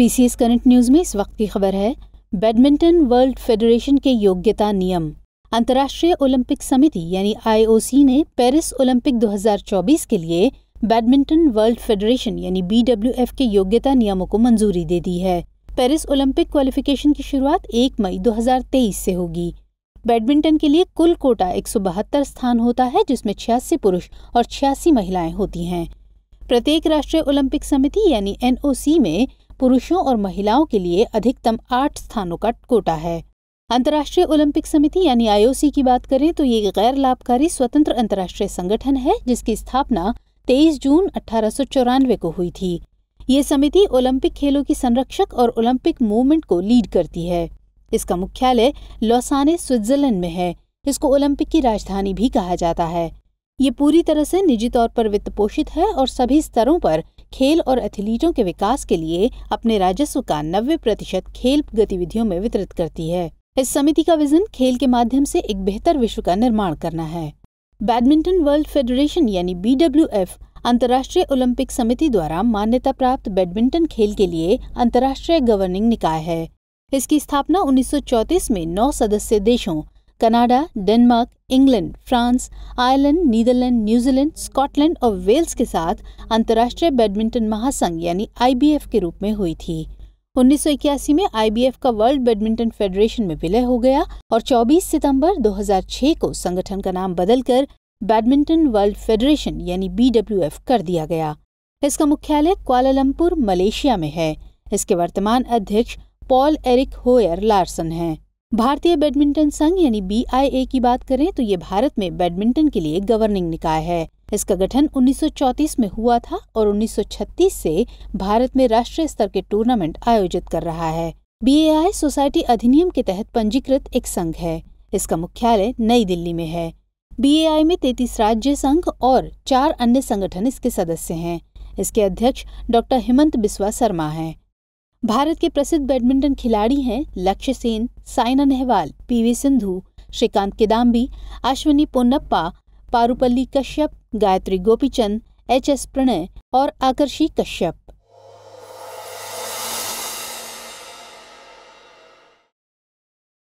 PCS current news में इस वक्त की खबर है बैडमिंटन वर्ल्ड फेडरेशन के योग्यता नियम अंतर्राष्ट्रीय ओलंपिक समिति यानी आईओसी ने पेरिस ओलंपिक 2024 के लिए बैडमिंटन वर्ल्ड फेडरेशन यानी बीडब्ल्यूएफ के योग्यता नियमों को मंजूरी दे दी है पेरिस ओलंपिक क्वालिफिकेशन की शुरुआत 1 मई 2023 से होगी बैडमिंटन के लिए कुल कोटा एक स्थान होता है जिसमें छियासी पुरुष और छियासी महिलाएं होती हैं प्रत्येक राष्ट्रीय ओलंपिक समिति यानी एनओसी में पुरुषों और महिलाओं के लिए अधिकतम आठ स्थानों का कोटा है अंतर्राष्ट्रीय ओलंपिक समिति यानी आईओसी की बात करें तो ये गैर लाभकारी स्वतंत्र अंतर्राष्ट्रीय संगठन है जिसकी स्थापना 23 जून अठारह को हुई थी ये समिति ओलंपिक खेलों की संरक्षक और ओलंपिक मूवमेंट को लीड करती है इसका मुख्यालय लोसाने स्विट्जरलैंड में है इसको ओलंपिक की राजधानी भी कहा जाता है ये पूरी तरह से निजी तौर पर वित्त पोषित है और सभी स्तरों पर खेल और एथलीटों के विकास के लिए अपने राजस्व का नब्बे प्रतिशत खेल गतिविधियों में वितरित करती है इस समिति का विजन खेल के माध्यम से एक बेहतर विश्व का निर्माण करना है बैडमिंटन वर्ल्ड फेडरेशन यानी बी अंतर्राष्ट्रीय ओलंपिक समिति द्वारा मान्यता प्राप्त बैडमिंटन खेल के लिए अंतर्राष्ट्रीय गवर्निंग निकाय है इसकी स्थापना 1934 में नौ सदस्य देशों Canada Denmark England France Ireland Netherland New Zealand Scotland और वेल्स के साथ अंतर्राष्ट्रीय बैडमिंटन महासंघ यानी आई के रूप में हुई थी उन्नीस में आई का वर्ल्ड बैडमिंटन फेडरेशन में विलय हो गया और 24 सितंबर 2006 को संगठन का नाम बदलकर बैडमिंटन वर्ल्ड फेडरेशन यानी बी कर दिया गया इसका मुख्यालय क्वालालंपुर मलेशिया में है इसके वर्तमान अध्यक्ष पॉल एरिक होयर लार्सन हैं भारतीय बैडमिंटन संघ यानी बी की बात करें तो ये भारत में बैडमिंटन के लिए गवर्निंग निकाय है इसका गठन 1934 में हुआ था और 1936 से भारत में राष्ट्रीय स्तर के टूर्नामेंट आयोजित कर रहा है बी सोसाइटी अधिनियम के तहत पंजीकृत एक संघ है इसका मुख्यालय नई दिल्ली में है बी में तैतीस राज्य संघ और चार अन्य संगठन इसके सदस्य हैं इसके अध्यक्ष डॉक्टर हेमंत बिस्वा शर्मा हैं भारत के प्रसिद्ध बैडमिंटन खिलाड़ी हैं Lakshya Sen Saina Nehwal PV Sindhu Srikanth Kidambi Ashwini Ponnappa Parupalli Kashyap Gayatri Gopichand H S Prannoy और आकर्षी कश्यप